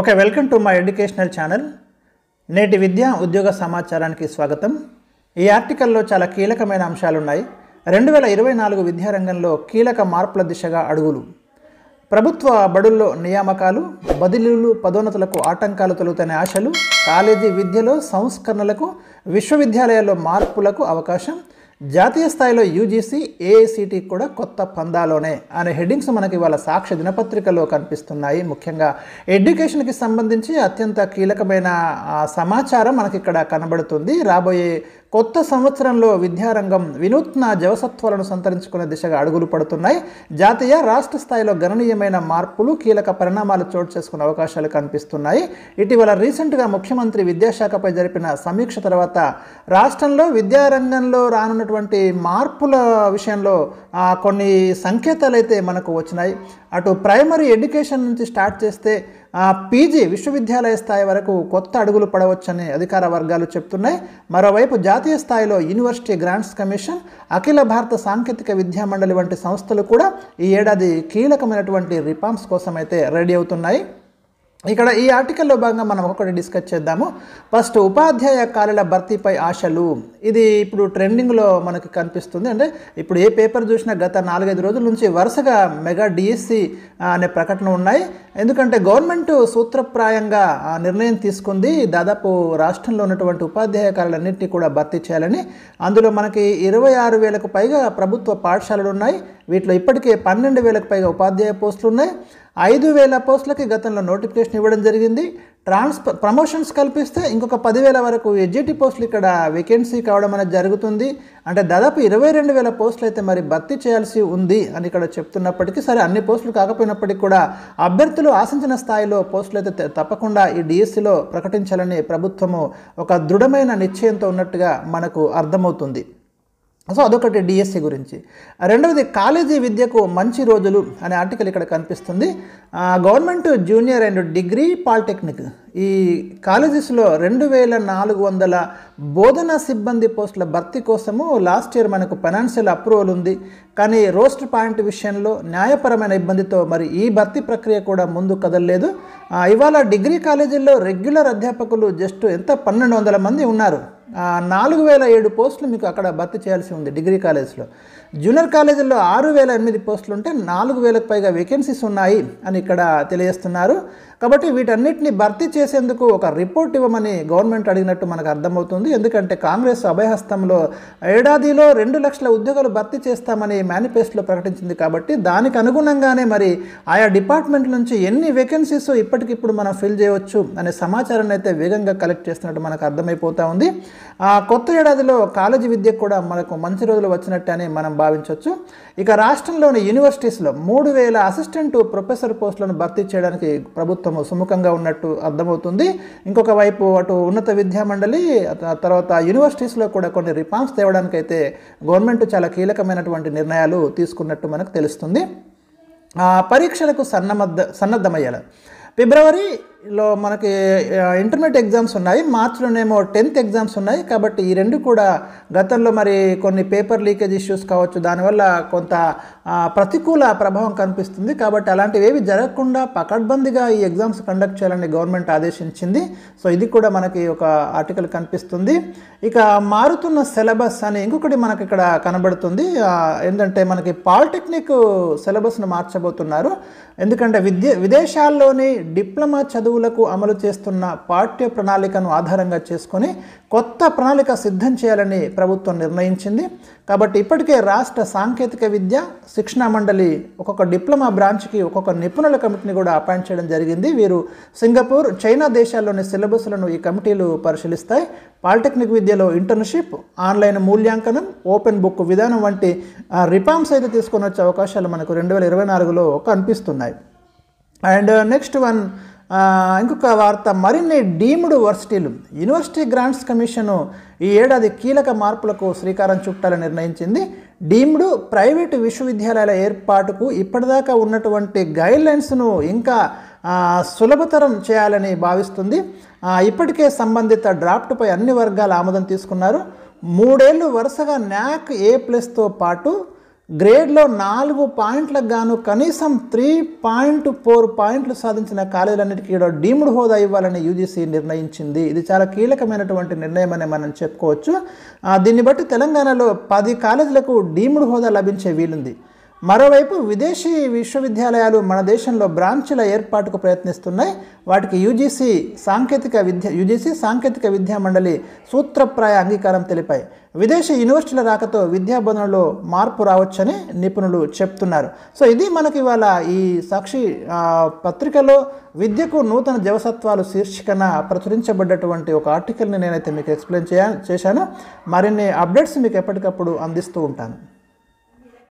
okay welcome to my educational channel నేటి విద్య ఉద్యోగ సమాచారానికి స్వాగతం ఈ ఆర్టికల్లో చాలా కీలకమైన అంశాలున్నాయి రెండు వేల ఇరవై నాలుగు విద్యారంగంలో కీలక మార్పుల దిశగా అడుగులు ప్రభుత్వ బడుల్లో నియామకాలు బదిలీలు పదోన్నతులకు ఆటంకాలు తొలుగుతనే ఆశలు కాలేజీ విద్యలో సంస్కరణలకు విశ్వవిద్యాలయాల్లో మార్పులకు అవకాశం జాతీయ స్థాయిలో యూజీసీ ఏఐసిటీ కూడా కొత్త పందాలోనే అనే హెడ్డింగ్స్ మనకి వాళ్ళ సాక్ష్య దినపత్రికలో కనిపిస్తున్నాయి ముఖ్యంగా ఎడ్యుకేషన్కి సంబంధించి అత్యంత కీలకమైన సమాచారం మనకి ఇక్కడ కనబడుతుంది రాబోయే కొత్త సంవత్సరంలో విద్యారంగం వినూత్న జవసత్వాలను సంతరించుకునే దిశగా అడుగులు పడుతున్నాయి జాతీయ రాష్ట్ర స్థాయిలో గణనీయమైన మార్పులు కీలక పరిణామాలు చోటు చేసుకునే అవకాశాలు కనిపిస్తున్నాయి ఇటీవల రీసెంట్గా ముఖ్యమంత్రి విద్యాశాఖపై జరిపిన సమీక్ష తర్వాత రాష్ట్రంలో విద్యారంగంలో రానున్నటువంటి మార్పుల విషయంలో కొన్ని సంకేతాలు అయితే మనకు వచ్చినాయి అటు ప్రైమరీ ఎడ్యుకేషన్ నుంచి స్టార్ట్ చేస్తే పీజీ విశ్వవిద్యాలయ స్థాయి వరకు కొత్త అడుగులు పడవచ్చని అధికార వర్గాలు చెప్తున్నాయి మరోవైపు జాతీయ స్థాయిలో యూనివర్సిటీ గ్రాంట్స్ కమిషన్ అఖిల భారత సాంకేతిక విద్యా మండలి వంటి సంస్థలు కూడా ఈ ఏడాది కీలకమైనటువంటి రిఫార్మ్స్ కోసం అయితే రెడీ అవుతున్నాయి ఇక్కడ ఈ ఆర్టికల్లో భాగంగా మనం ఒకటి డిస్కస్ చేద్దాము ఫస్ట్ ఉపాధ్యాయ కాలేల భర్తీపై ఆశలు ఇది ఇప్పుడు ట్రెండింగ్లో మనకి కనిపిస్తుంది అంటే ఇప్పుడు ఏ పేపర్ చూసినా గత నాలుగైదు రోజుల నుంచి వరుసగా మెగా డిఎస్సి అనే ప్రకటన ఉన్నాయి ఎందుకంటే గవర్నమెంట్ సూత్రప్రాయంగా నిర్ణయం తీసుకుంది దాదాపు రాష్ట్రంలో ఉన్నటువంటి ఉపాధ్యాయ ఖాళీలన్నింటినీ కూడా భర్తీ చేయాలని అందులో మనకి ఇరవై ఆరు వేలకు పైగా ప్రభుత్వ పాఠశాలలు ఉన్నాయి వీటిలో ఇప్పటికే పన్నెండు వేలకు పైగా ఉపాధ్యాయ పోస్టులు ఉన్నాయి ఐదు వేల పోస్టులకి గతంలో నోటిఫికేషన్ ఇవ్వడం జరిగింది ట్రాన్స్ఫర్ ప్రమోషన్స్ కల్పిస్తే ఇంకొక పదివేల వరకు ఎడ్జిటీ పోస్టులు ఇక్కడ వేకెన్సీ కావడం అనేది జరుగుతుంది అంటే దాదాపు ఇరవై రెండు వేల పోస్టులు అయితే మరి భర్తీ చేయాల్సి ఉంది అని ఇక్కడ చెప్తున్నప్పటికీ సరే అన్ని పోస్టులు కాకపోయినప్పటికీ కూడా అభ్యర్థులు ఆశించిన స్థాయిలో పోస్టులు అయితే తప్పకుండా ఈ డిఎస్సిలో ప్రకటించాలని ప్రభుత్వము ఒక దృఢమైన నిశ్చయంతో ఉన్నట్టుగా మనకు అర్థమవుతుంది సో అదొకటి డిఎస్సి గురించి రెండవది కాలేజీ విద్యకు మంచి రోజులు అనే ఆర్టికల్ ఇక్కడ కనిపిస్తుంది government junior and degree polytechnic ఈ కాలేజెస్లో రెండు వేల నాలుగు వందల బోధనా సిబ్బంది పోస్టుల భర్తీ కోసము లాస్ట్ ఇయర్ మనకు ఫైనాన్షియల్ అప్రూవల్ ఉంది కానీ రోస్ట్ పాయింట్ విషయంలో న్యాయపరమైన ఇబ్బందితో మరి ఈ భర్తీ ప్రక్రియ కూడా ముందు కదలలేదు ఇవాళ డిగ్రీ కాలేజీల్లో రెగ్యులర్ అధ్యాపకులు జస్ట్ ఎంత పన్నెండు వందల మంది ఉన్నారు నాలుగు వేల ఏడు పోస్టులు మీకు అక్కడ భర్తీ చేయాల్సి ఉంది డిగ్రీ కాలేజ్లో జూనియర్ కాలేజీల్లో ఆరు వేల ఎనిమిది పోస్టులు ఉంటే నాలుగు వేలకు పైగా వేకెన్సీస్ ఉన్నాయి అని ఇక్కడ తెలియజేస్తున్నారు కాబట్టి వీటన్నిటిని భర్తీ చేసేందుకు ఒక రిపోర్ట్ ఇవ్వమని గవర్నమెంట్ అడిగినట్టు మనకు అర్థమవుతుంది ఎందుకంటే కాంగ్రెస్ అభయహస్తంలో ఏడాదిలో రెండు లక్షల ఉద్యోగాలు భర్తీ చేస్తామని మేనిఫెస్టోలో ప్రకటించింది కాబట్టి దానికి అనుగుణంగానే మరి ఆయా డిపార్ట్మెంట్ నుంచి ఎన్ని వేకెన్సీస్ ఇప్పటికిప్పుడు మనం ఫిల్ చేయవచ్చు అనే సమాచారాన్ని అయితే వేగంగా కలెక్ట్ చేస్తున్నట్టు మనకు అర్థమైపోతూ ఉంది ఆ కొత్త ఏడాదిలో కాలేజీ విద్యకు కూడా మనకు మంచి రోజులు వచ్చినట్టు అని మనం భావించవచ్చు ఇక రాష్ట్రంలోని యూనివర్సిటీస్లో మూడు వేల అసిస్టెంట్ ప్రొఫెసర్ పోస్టులను భర్తీ చేయడానికి ప్రభుత్వం సుముఖంగా ఉన్నట్టు అర్థమవుతుంది ఇంకొక వైపు అటు ఉన్నత విద్యామండలి తర్వాత యూనివర్సిటీస్లో కూడా కొన్ని రిఫార్మ్స్ తేవడానికైతే గవర్నమెంట్ చాలా కీలకమైనటువంటి నిర్ణయాలు తీసుకున్నట్టు మనకు తెలుస్తుంది పరీక్షలకు సన్నమద్ద సన్నద్ధమయ్యాలి ఫిబ్రవరి లో మనకి ఇంటర్మీడియట్ ఎగ్జామ్స్ ఉన్నాయి మార్చిలోనేమో టెన్త్ ఎగ్జామ్స్ ఉన్నాయి కాబట్టి ఈ రెండు కూడా గతంలో మరి కొన్ని పేపర్ లీకేజ్ ఇష్యూస్ కావచ్చు దానివల్ల కొంత ప్రతికూల ప్రభావం కనిపిస్తుంది కాబట్టి అలాంటివి ఏవి జరగకుండా పకడ్బందీగా ఈ ఎగ్జామ్స్ కండక్ట్ చేయాలని గవర్నమెంట్ ఆదేశించింది సో ఇది కూడా మనకి ఒక ఆర్టికల్ కనిపిస్తుంది ఇక మారుతున్న సిలబస్ అని ఇంకొకటి మనకి ఇక్కడ కనబడుతుంది ఏంటంటే మనకి పాలిటెక్నిక్ సిలబస్ను మార్చబోతున్నారు ఎందుకంటే విద్య విదేశాల్లోని డిప్లొమా చదువు చదువులకు అమలు చేస్తున్న పాఠ్య ప్రణాళికను ఆధారంగా చేసుకొని కొత్త ప్రణాళిక సిద్ధం చేయాలని ప్రభుత్వం నిర్ణయించింది కాబట్టి ఇప్పటికే రాష్ట్ర సాంకేతిక విద్య శిక్షణా మండలి ఒక్కొక్క డిప్లొమా బ్రాంచ్కి ఒక్కొక్క నిపుణుల కమిటీని కూడా అపాయింట్ చేయడం జరిగింది వీరు సింగపూర్ చైనా దేశాల్లోని సిలబస్లను ఈ కమిటీలు పరిశీలిస్తాయి పాలిటెక్నిక్ విద్యలో ఇంటర్న్షిప్ ఆన్లైన్ మూల్యాంకనం ఓపెన్ బుక్ విధానం వంటి రిఫార్మ్స్ అయితే తీసుకొని వచ్చే అవకాశాలు మనకు రెండు వేల ఇరవై నాలుగులో కనిపిస్తున్నాయి అండ్ నెక్స్ట్ వన్ ఇంకొక వార్త మరిన్ని డీమ్డ్ వర్సిటీలు యూనివర్సిటీ గ్రాంట్స్ కమిషను ఈ ఏడాది కీలక మార్పులకు శ్రీకారం చుట్టాలని నిర్ణయించింది డీమ్డ్ ప్రైవేటు విశ్వవిద్యాలయాల ఏర్పాటుకు ఇప్పటిదాకా ఉన్నటువంటి గైడ్లైన్స్ను ఇంకా సులభతరం చేయాలని భావిస్తుంది ఇప్పటికే సంబంధిత డ్రాఫ్ట్పై అన్ని వర్గాల ఆమోదం తీసుకున్నారు మూడేళ్లు వరుసగా న్యాక్ ఏ ప్లస్తో పాటు గ్రేడ్లో నాలుగు పాయింట్లకు గాను కనీసం త్రీ పాయింట్ ఫోర్ పాయింట్లు సాధించిన కాలేజీలన్నిటికీ కూడా డీమ్డ్ హోదా ఇవ్వాలని యూజీసీ నిర్ణయించింది ఇది చాలా కీలకమైనటువంటి నిర్ణయం అని మనం చెప్పుకోవచ్చు దీన్ని బట్టి తెలంగాణలో పది కాలేజీలకు డీమ్డ్ హోదా లభించే వీలుంది మరోవైపు విదేశీ విశ్వవిద్యాలయాలు మన దేశంలో బ్రాంచ్ల ఏర్పాటుకు ప్రయత్నిస్తున్నాయి వాటికి యూజీసీ సాంకేతిక విద్య యూజీసీ సాంకేతిక విద్యా మండలి సూత్రప్రాయ అంగీకారం తెలిపాయి విదేశీ యూనివర్సిటీల రాకతో విద్యా బోధనలో మార్పు రావచ్చని నిపుణులు చెప్తున్నారు సో ఇది మనకి ఇవాళ ఈ సాక్షి పత్రికలో విద్యకు నూతన జవసత్వాలు శీర్షికన ప్రచురించబడ్డటువంటి ఒక ఆర్టికల్ని నేనైతే మీకు ఎక్స్ప్లెయిన్ చేశాను మరిన్ని అప్డేట్స్ మీకు ఎప్పటికప్పుడు అందిస్తూ ఉంటాను